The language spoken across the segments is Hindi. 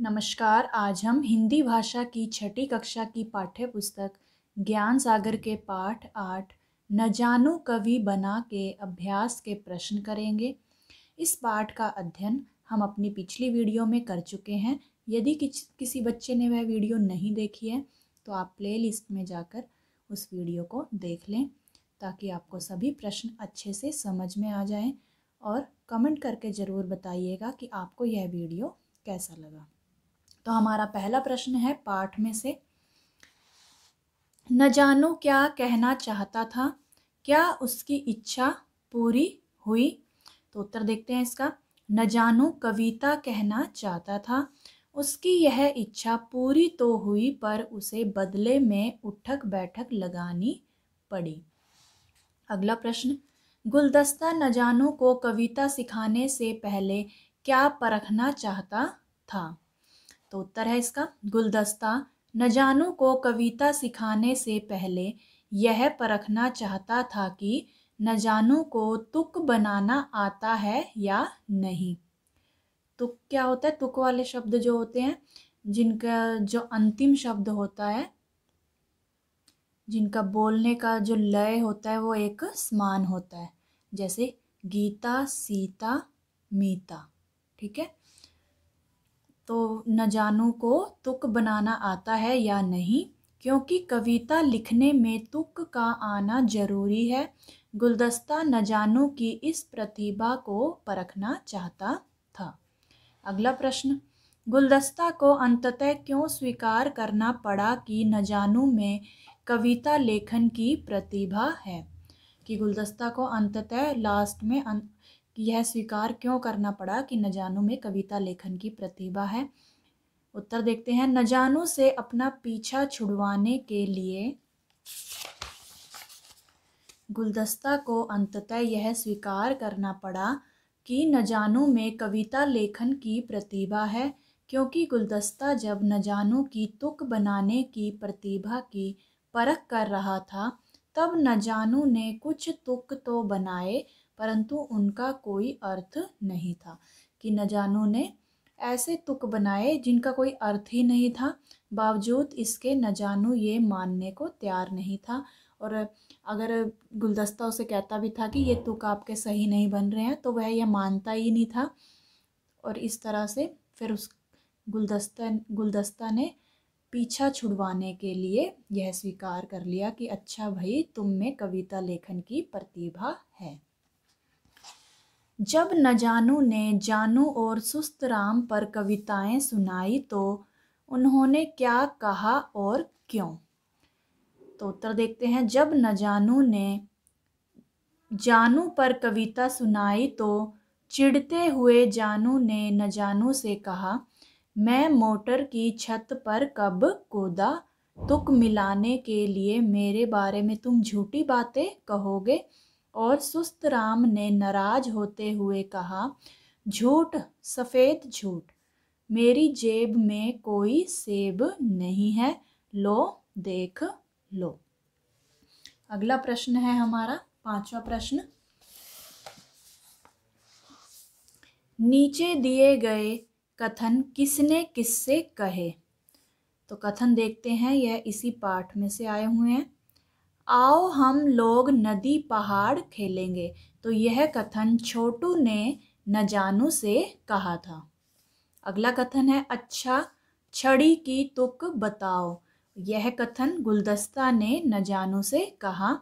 नमस्कार आज हम हिंदी भाषा की छठी कक्षा की पाठ्य पुस्तक ज्ञान सागर के पाठ आठ न जानू कवि बना के अभ्यास के प्रश्न करेंगे इस पाठ का अध्ययन हम अपनी पिछली वीडियो में कर चुके हैं यदि किस किसी बच्चे ने वह वीडियो नहीं देखी है तो आप प्ले लिस्ट में जाकर उस वीडियो को देख लें ताकि आपको सभी प्रश्न अच्छे से समझ में आ जाएं और कमेंट करके ज़रूर बताइएगा कि आपको यह वीडियो कैसा लगा तो हमारा पहला प्रश्न है पाठ में से न जानो क्या कहना चाहता था क्या उसकी इच्छा पूरी हुई तो उत्तर देखते हैं इसका न जानो कविता कहना चाहता था उसकी यह इच्छा पूरी तो हुई पर उसे बदले में उठक बैठक लगानी पड़ी अगला प्रश्न गुलदस्ता न जानो को कविता सिखाने से पहले क्या परखना चाहता था तो उत्तर है इसका गुलदस्ता नजानू को कविता सिखाने से पहले यह परखना चाहता था कि नजानू को तुक बनाना आता है या नहीं तुक क्या होता है तुक वाले शब्द जो होते हैं जिनका जो अंतिम शब्द होता है जिनका बोलने का जो लय होता है वो एक समान होता है जैसे गीता सीता मीता ठीक है तो नजानू को तुक बनाना आता है या नहीं क्योंकि कविता लिखने में तुक का आना जरूरी है गुलदस्ता नजानू की इस प्रतिभा को परखना चाहता था अगला प्रश्न गुलदस्ता को अंततः क्यों स्वीकार करना पड़ा कि नजानू में कविता लेखन की प्रतिभा है कि गुलदस्ता को अंततः लास्ट में अं- यह स्वीकार क्यों करना पड़ा कि नजानू में कविता लेखन की प्रतिभा है उत्तर देखते हैं नजानू से अपना पीछा छुड़वाने के लिए गुलदस्ता को अंततः यह स्वीकार करना पड़ा कि नजानू में कविता लेखन की प्रतिभा है क्योंकि गुलदस्ता जब नजानू की तुक बनाने की प्रतिभा की परख कर रहा था तब नजानू ने कुछ तुक तो बनाए परंतु उनका कोई अर्थ नहीं था कि जानो ने ऐसे तुक बनाए जिनका कोई अर्थ ही नहीं था बावजूद इसके नजानू ये मानने को तैयार नहीं था और अगर गुलदस्ता उसे कहता भी था कि ये तुक आपके सही नहीं बन रहे हैं तो वह यह मानता ही नहीं था और इस तरह से फिर उस गुलदस्ता गुलदस्ता ने पीछा छुड़वाने के लिए यह स्वीकार कर लिया कि अच्छा भाई तुम में कविता लेखन की प्रतिभा है जब नजानू ने जानू और सुस्त राम पर कविताएं सुनाई तो उन्होंने क्या कहा और क्यों तो उत्तर देखते हैं जब नजानू ने जानू पर कविता सुनाई तो चिढ़ते हुए जानू ने नजानू से कहा मैं मोटर की छत पर कब कूदा तुक मिलाने के लिए मेरे बारे में तुम झूठी बातें कहोगे और सुस्त राम ने नाराज होते हुए कहा झूठ सफ़ेद झूठ मेरी जेब में कोई सेब नहीं है लो देख लो अगला प्रश्न है हमारा पांचवा प्रश्न नीचे दिए गए कथन किसने किससे कहे तो कथन देखते हैं यह इसी पाठ में से आए हुए हैं आओ हम लोग नदी पहाड़ खेलेंगे तो यह कथन छोटू ने नजानू से कहा था अगला कथन है अच्छा छड़ी की तुक बताओ यह कथन गुलदस्ता ने नजानू से कहा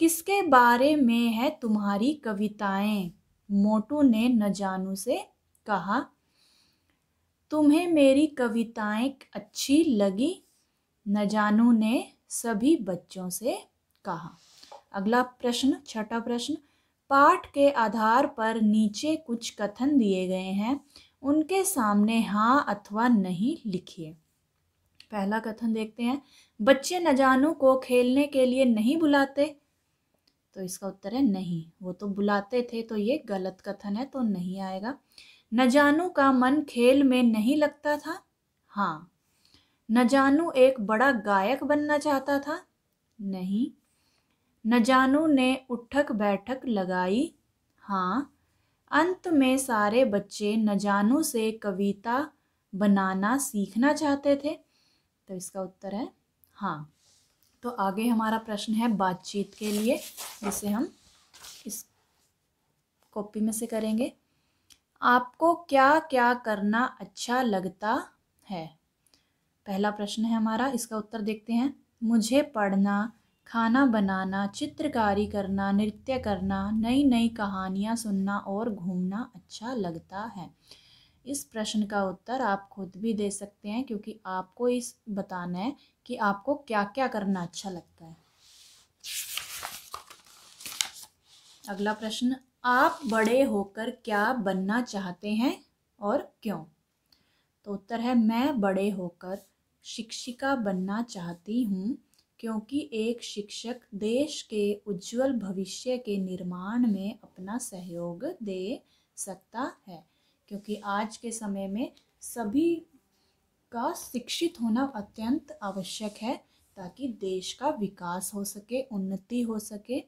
किसके बारे में है तुम्हारी कविताएं मोटू ने नजानू से कहा तुम्हें मेरी कविताएं अच्छी लगी नजानू ने सभी बच्चों से कहा अगला प्रश्न छठा प्रश्न पाठ के आधार पर नीचे कुछ कथन दिए गए हैं उनके सामने हाँ अथवा नहीं लिखिए पहला कथन देखते हैं बच्चे नजानों को खेलने के लिए नहीं बुलाते तो इसका उत्तर है नहीं वो तो बुलाते थे तो ये गलत कथन है तो नहीं आएगा नजानू का मन खेल में नहीं लगता था हाँ नजानू एक बड़ा गायक बनना चाहता था नहीं न जानू ने उठक बैठक लगाई हाँ अंत में सारे बच्चे नजानू से कविता बनाना सीखना चाहते थे तो इसका उत्तर है हाँ तो आगे हमारा प्रश्न है बातचीत के लिए जिसे हम इस कॉपी में से करेंगे आपको क्या क्या करना अच्छा लगता है पहला प्रश्न है हमारा इसका उत्तर देखते हैं मुझे पढ़ना खाना बनाना चित्रकारी करना नृत्य करना नई नई कहानियाँ सुनना और घूमना अच्छा लगता है इस प्रश्न का उत्तर आप खुद भी दे सकते हैं क्योंकि आपको इस बताना है कि आपको क्या क्या करना अच्छा लगता है अगला प्रश्न आप बड़े होकर क्या बनना चाहते हैं और क्यों तो उत्तर है मैं बड़े होकर शिक्षिका बनना चाहती हूँ क्योंकि एक शिक्षक देश के उज्ज्वल भविष्य के निर्माण में अपना सहयोग दे सकता है क्योंकि आज के समय में सभी का शिक्षित होना अत्यंत आवश्यक है ताकि देश का विकास हो सके उन्नति हो सके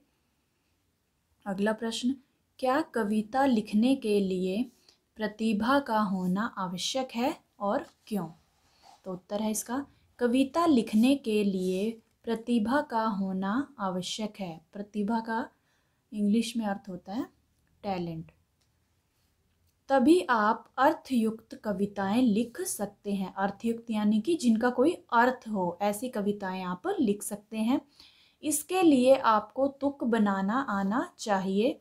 अगला प्रश्न क्या कविता लिखने के लिए प्रतिभा का होना आवश्यक है और क्यों तो उत्तर है इसका कविता लिखने के लिए प्रतिभा का होना आवश्यक है प्रतिभा का इंग्लिश में अर्थ होता है टैलेंट तभी आप अर्थयुक्त कविताएं लिख सकते हैं अर्थयुक्त यानी कि जिनका कोई अर्थ हो ऐसी कविताएं आप लिख सकते हैं इसके लिए आपको तुक बनाना आना चाहिए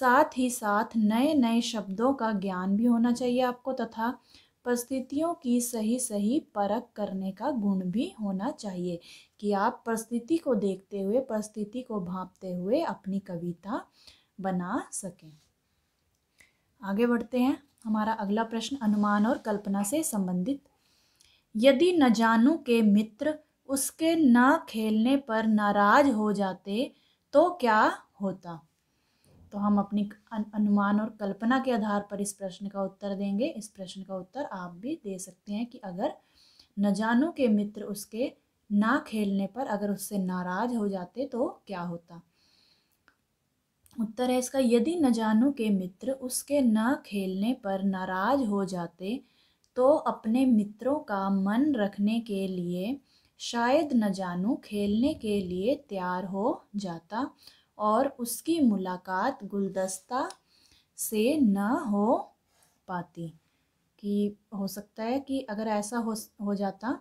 साथ ही साथ नए नए शब्दों का ज्ञान भी होना चाहिए आपको तथा परिस्थितियों की सही सही परख करने का गुण भी होना चाहिए कि आप परिस्थिति को देखते हुए परिस्थिति को भांपते हुए अपनी कविता बना सकें आगे बढ़ते हैं हमारा अगला प्रश्न अनुमान और कल्पना से संबंधित यदि नजानू के मित्र उसके न खेलने पर नाराज हो जाते तो क्या होता तो हम अपनी अनुमान और कल्पना के आधार पर इस प्रश्न का उत्तर देंगे इस प्रश्न का उत्तर आप भी दे सकते हैं कि अगर नजानों के मित्र उसके ना खेलने पर अगर उससे नाराज हो जाते तो क्या होता उत्तर है इसका यदि नजानों के मित्र उसके न खेलने पर नाराज हो जाते तो अपने मित्रों का मन रखने के लिए शायद नजानू खेलने के लिए तैयार हो जाता और उसकी मुलाकात गुलदस्ता से न हो पाती कि हो सकता है कि अगर ऐसा हो हो जाता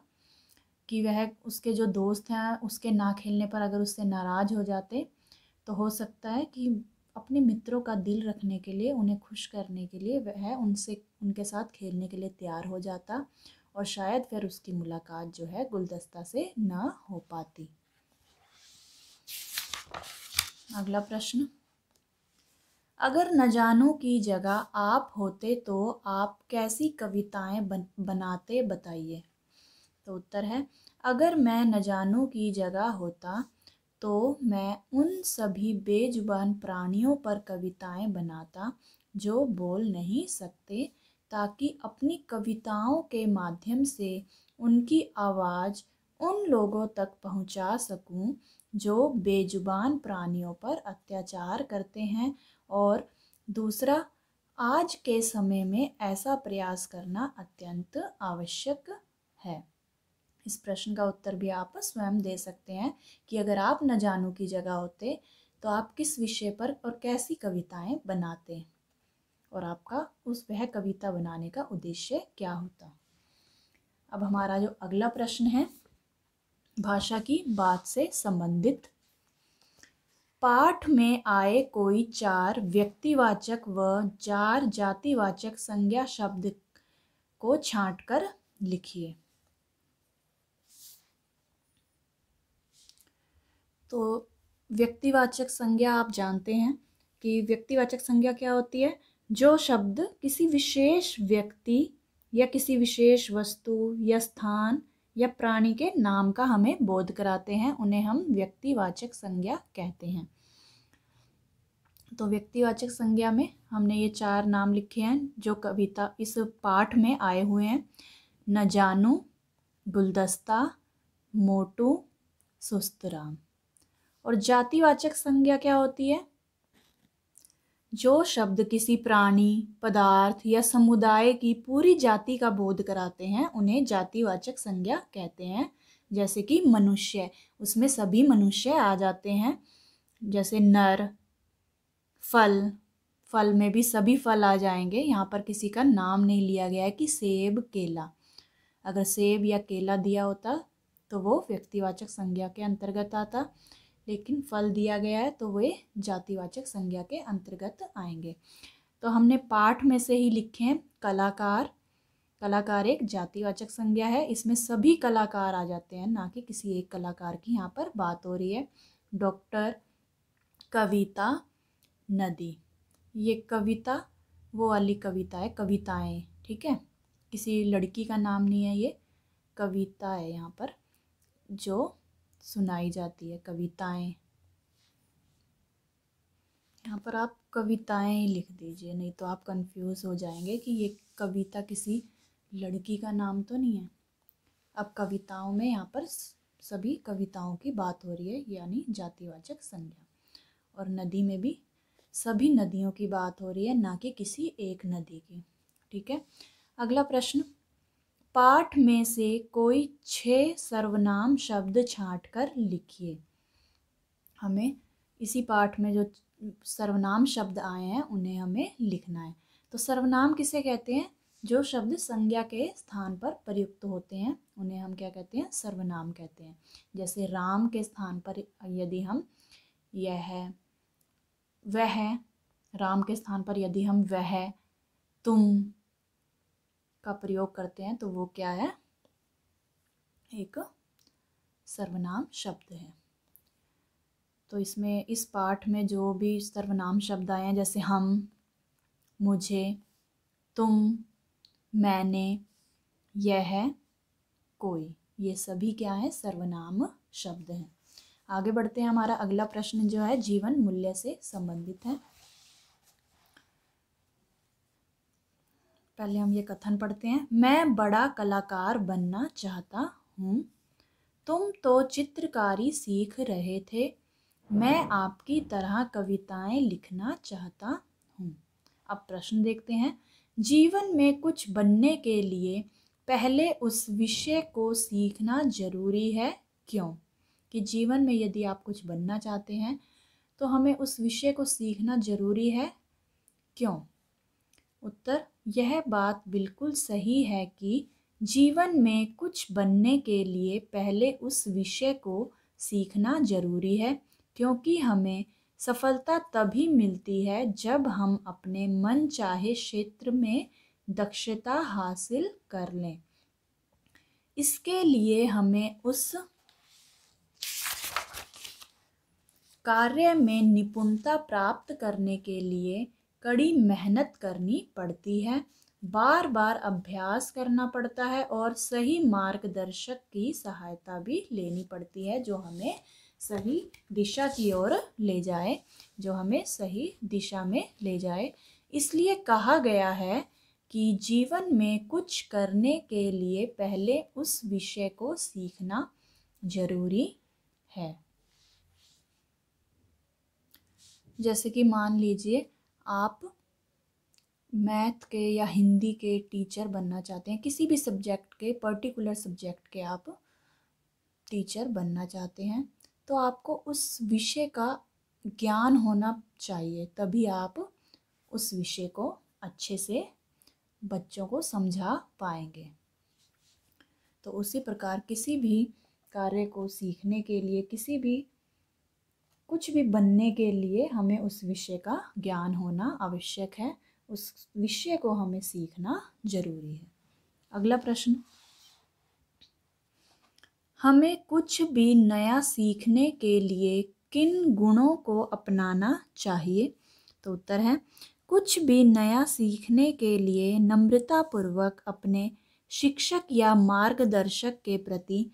कि वह उसके जो दोस्त हैं उसके ना खेलने पर अगर उससे नाराज़ हो जाते तो हो सकता है कि अपने मित्रों का दिल रखने के लिए उन्हें खुश करने के लिए वह उनसे उनके साथ खेलने के लिए तैयार हो जाता और शायद फिर उसकी मुलाकात जो है गुलदस्ता से ना हो पाती अगला प्रश्न अगर नजानों की जगह आप होते तो आप कैसी कविताएं बन, बनाते बताइए तो उत्तर है अगर मैं नजानों की जगह होता तो मैं उन सभी बेजुबान प्राणियों पर कविताएं बनाता जो बोल नहीं सकते ताकि अपनी कविताओं के माध्यम से उनकी आवाज़ उन लोगों तक पहुंचा सकूं जो बेजुबान प्राणियों पर अत्याचार करते हैं और दूसरा आज के समय में ऐसा प्रयास करना अत्यंत आवश्यक है इस प्रश्न का उत्तर भी आप स्वयं दे सकते हैं कि अगर आप न जानू की जगह होते तो आप किस विषय पर और कैसी कविताएं बनाते और आपका उस वह कविता बनाने का उद्देश्य क्या होता अब हमारा जो अगला प्रश्न है भाषा की बात से संबंधित पाठ में आए कोई चार व्यक्तिवाचक व चार जातिवाचक संज्ञा शब्द को छांटकर लिखिए तो व्यक्तिवाचक संज्ञा आप जानते हैं कि व्यक्तिवाचक संज्ञा क्या होती है जो शब्द किसी विशेष व्यक्ति या किसी विशेष वस्तु या स्थान या प्राणी के नाम का हमें बोध कराते हैं उन्हें हम व्यक्तिवाचक संज्ञा कहते हैं तो व्यक्तिवाचक संज्ञा में हमने ये चार नाम लिखे हैं जो कविता इस पाठ में आए हुए हैं न जानू गुलदस्ता मोटू सुस्तराम और जातिवाचक संज्ञा क्या होती है जो शब्द किसी प्राणी पदार्थ या समुदाय की पूरी जाति का बोध कराते हैं उन्हें जातिवाचक संज्ञा कहते हैं जैसे कि मनुष्य उसमें सभी मनुष्य आ जाते हैं जैसे नर फल फल में भी सभी फल आ जाएंगे यहाँ पर किसी का नाम नहीं लिया गया है कि सेब केला अगर सेब या केला दिया होता तो वो व्यक्तिवाचक संज्ञा के अंतर्गत आता लेकिन फल दिया गया है तो वे जातिवाचक संज्ञा के अंतर्गत आएंगे तो हमने पाठ में से ही लिखे हैं कलाकार कलाकार एक जातिवाचक संज्ञा है इसमें सभी कलाकार आ जाते हैं ना कि किसी एक कलाकार की यहाँ पर बात हो रही है डॉक्टर कविता नदी ये कविता वो वाली कविता है कविताएं ठीक है किसी लड़की का नाम नहीं है ये कविता है यहाँ पर जो सुनाई जाती है कविताएं यहाँ पर आप कविताएं लिख दीजिए नहीं तो आप कंफ्यूज हो जाएंगे कि ये कविता किसी लड़की का नाम तो नहीं है अब कविताओं में यहाँ पर सभी कविताओं की बात हो रही है यानी जातिवाचक संज्ञा और नदी में भी सभी नदियों की बात हो रही है ना कि किसी एक नदी की ठीक है अगला प्रश्न पाठ में से कोई छः सर्वनाम शब्द छाँट कर लिखिए हमें इसी पाठ में जो सर्वनाम शब्द आए हैं उन्हें हमें लिखना है तो सर्वनाम किसे कहते हैं जो शब्द संज्ञा के स्थान पर प्रयुक्त होते हैं उन्हें हम क्या कहते हैं सर्वनाम कहते हैं जैसे राम के स्थान पर यदि हम यह है वह है राम के स्थान पर यदि हम वह तुम का प्रयोग करते हैं तो वो क्या है एक सर्वनाम शब्द है तो इसमें इस पाठ में जो भी सर्वनाम शब्द आए हैं जैसे हम मुझे तुम मैंने यह कोई ये सभी क्या है सर्वनाम शब्द हैं आगे बढ़ते हैं हमारा अगला प्रश्न जो है जीवन मूल्य से संबंधित है पहले हम ये कथन पढ़ते हैं मैं बड़ा कलाकार बनना चाहता हूँ तुम तो चित्रकारी सीख रहे थे मैं आपकी तरह कविताएं लिखना चाहता हूँ अब प्रश्न देखते हैं जीवन में कुछ बनने के लिए पहले उस विषय को सीखना जरूरी है क्यों कि जीवन में यदि आप कुछ बनना चाहते हैं तो हमें उस विषय को सीखना जरूरी है क्यों उत्तर यह बात बिल्कुल सही है कि जीवन में कुछ बनने के लिए पहले उस विषय को सीखना जरूरी है क्योंकि हमें सफलता तभी मिलती है जब हम अपने मन चाहे क्षेत्र में दक्षता हासिल कर लें इसके लिए हमें उस कार्य में निपुणता प्राप्त करने के लिए कड़ी मेहनत करनी पड़ती है बार बार अभ्यास करना पड़ता है और सही मार्गदर्शक की सहायता भी लेनी पड़ती है जो हमें सही दिशा की ओर ले जाए जो हमें सही दिशा में ले जाए इसलिए कहा गया है कि जीवन में कुछ करने के लिए पहले उस विषय को सीखना जरूरी है जैसे कि मान लीजिए आप मैथ के या हिंदी के टीचर बनना चाहते हैं किसी भी सब्जेक्ट के पर्टिकुलर सब्जेक्ट के आप टीचर बनना चाहते हैं तो आपको उस विषय का ज्ञान होना चाहिए तभी आप उस विषय को अच्छे से बच्चों को समझा पाएंगे तो उसी प्रकार किसी भी कार्य को सीखने के लिए किसी भी कुछ भी बनने के लिए हमें उस विषय का ज्ञान होना आवश्यक है उस विषय को हमें सीखना जरूरी है अगला प्रश्न हमें कुछ भी नया सीखने के लिए किन गुणों को अपनाना चाहिए तो उत्तर है कुछ भी नया सीखने के लिए नम्रतापूर्वक अपने शिक्षक या मार्गदर्शक के प्रति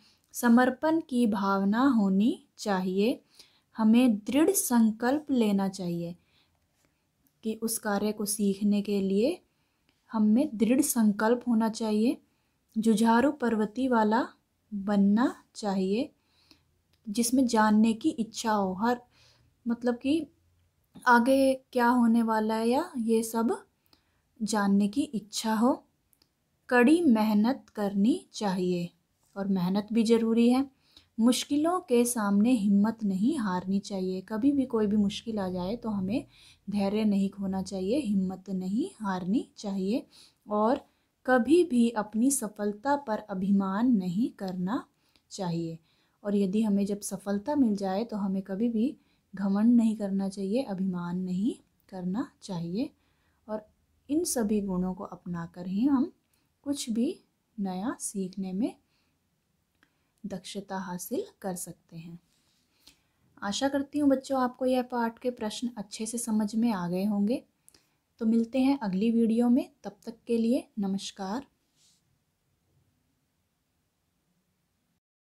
समर्पण की भावना होनी चाहिए हमें दृढ़ संकल्प लेना चाहिए कि उस कार्य को सीखने के लिए हमें दृढ़ संकल्प होना चाहिए जुझारू पर्वती वाला बनना चाहिए जिसमें जानने की इच्छा हो हर मतलब कि आगे क्या होने वाला है या ये सब जानने की इच्छा हो कड़ी मेहनत करनी चाहिए और मेहनत भी ज़रूरी है मुश्किलों के सामने हिम्मत नहीं हारनी चाहिए कभी भी कोई भी मुश्किल आ जाए तो हमें धैर्य नहीं खोना चाहिए हिम्मत नहीं हारनी चाहिए और कभी भी अपनी सफलता पर अभिमान नहीं करना चाहिए और यदि हमें जब सफलता मिल जाए तो हमें कभी भी घमंड नहीं करना चाहिए अभिमान नहीं करना चाहिए और इन सभी गुणों को अपना कर ही हम कुछ भी नया सीखने में दक्षता हासिल कर सकते हैं आशा करती हूँ बच्चों आपको यह पाठ के प्रश्न अच्छे से समझ में आ गए होंगे तो मिलते हैं अगली वीडियो में तब तक के लिए नमस्कार